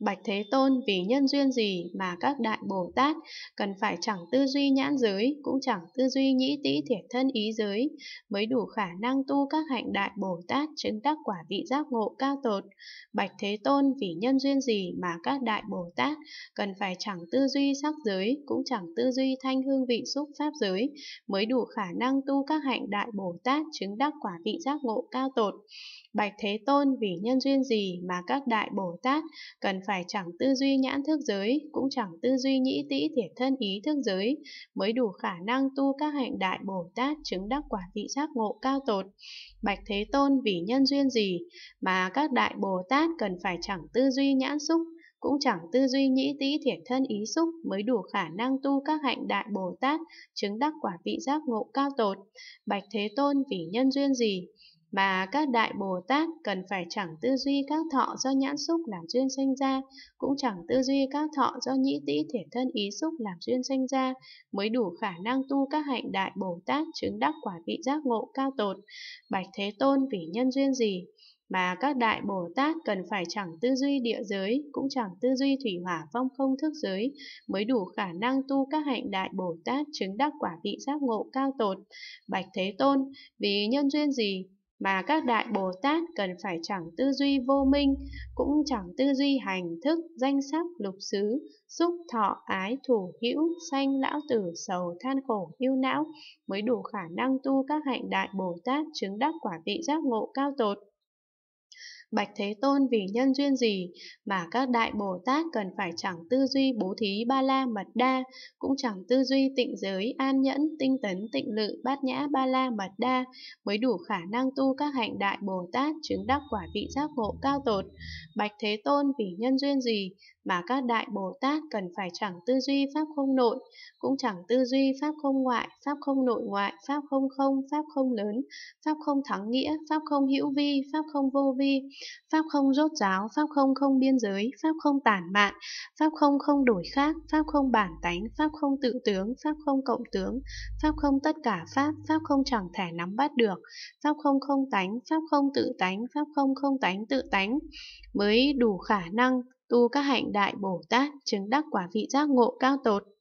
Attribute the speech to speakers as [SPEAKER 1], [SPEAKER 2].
[SPEAKER 1] Bạch Thế Tôn vì nhân duyên gì mà các đại Bồ Tát cần phải chẳng tư duy nhãn giới, cũng chẳng tư duy nhĩ tĩ thiệt thân ý giới, mới đủ khả năng tu các hạnh đại Bồ Tát chứng đắc quả vị giác ngộ cao tột. Bạch Thế Tôn vì nhân duyên gì mà các đại Bồ Tát cần phải chẳng tư duy sắc giới, cũng chẳng tư duy thanh hương vị xúc pháp giới, mới đủ khả năng tu các hạnh đại Bồ Tát chứng đắc quả vị giác ngộ cao tột. Bạch Thế Tôn vì nhân duyên gì mà các đại Bồ Tát cần phải chẳng tư duy nhãn thức giới, cũng chẳng tư duy nhĩ tĩ thiệt thân ý thức giới, mới đủ khả năng tu các hạnh đại Bồ Tát chứng đắc quả vị giác ngộ cao tột. Bạch Thế Tôn vì nhân duyên gì mà các đại Bồ Tát cần phải chẳng tư duy nhãn xúc, cũng chẳng tư duy nhĩ tĩ thiệt thân ý xúc mới đủ khả năng tu các hạnh đại Bồ Tát, chứng đắc quả vị giác ngộ cao tột. Bạch Thế Tôn vì nhân duyên gì mà các đại Bồ Tát cần phải chẳng tư duy các thọ do nhãn xúc làm duyên sanh ra, cũng chẳng tư duy các thọ do nhĩ tĩ thể thân ý xúc làm duyên sanh ra, mới đủ khả năng tu các hạnh đại Bồ Tát chứng đắc quả vị giác ngộ cao tột. Bạch Thế Tôn vì nhân duyên gì mà các đại Bồ Tát cần phải chẳng tư duy địa giới, cũng chẳng tư duy thủy hỏa phong không thức giới, mới đủ khả năng tu các hạnh đại Bồ Tát chứng đắc quả vị giác ngộ cao tột. Bạch Thế Tôn, vì nhân duyên gì mà các đại Bồ Tát cần phải chẳng tư duy vô minh, cũng chẳng tư duy hành thức, danh sắc, lục xứ, xúc thọ, ái, thủ, hữu, sanh, lão tử, sầu, than khổ, yêu não, mới đủ khả năng tu các hạnh đại Bồ Tát chứng đắc quả vị giác ngộ cao tột. Bạch Thế Tôn vì nhân duyên gì mà các đại Bồ Tát cần phải chẳng tư duy bố thí ba la mật đa, cũng chẳng tư duy tịnh giới, an nhẫn, tinh tấn, tịnh lự, bát nhã ba la mật đa mới đủ khả năng tu các hạnh đại Bồ Tát chứng đắc quả vị giác ngộ cao tột. Bạch Thế Tôn vì nhân duyên gì mà các đại Bồ Tát cần phải chẳng tư duy pháp không nội, cũng chẳng tư duy pháp không ngoại, pháp không nội ngoại, pháp không không, pháp không lớn, pháp không thắng nghĩa, pháp không hữu vi, pháp không vô vi. Pháp không rốt ráo, pháp không không biên giới, pháp không tản mạn, pháp không không đổi khác, pháp không bản tánh, pháp không tự tướng, pháp không cộng tướng, pháp không tất cả pháp, pháp không chẳng thể nắm bắt được, pháp không không tánh, pháp không tự tánh, pháp không không tánh tự tánh, mới đủ khả năng tu các hạnh đại Bồ Tát, chứng đắc quả vị giác ngộ cao tột.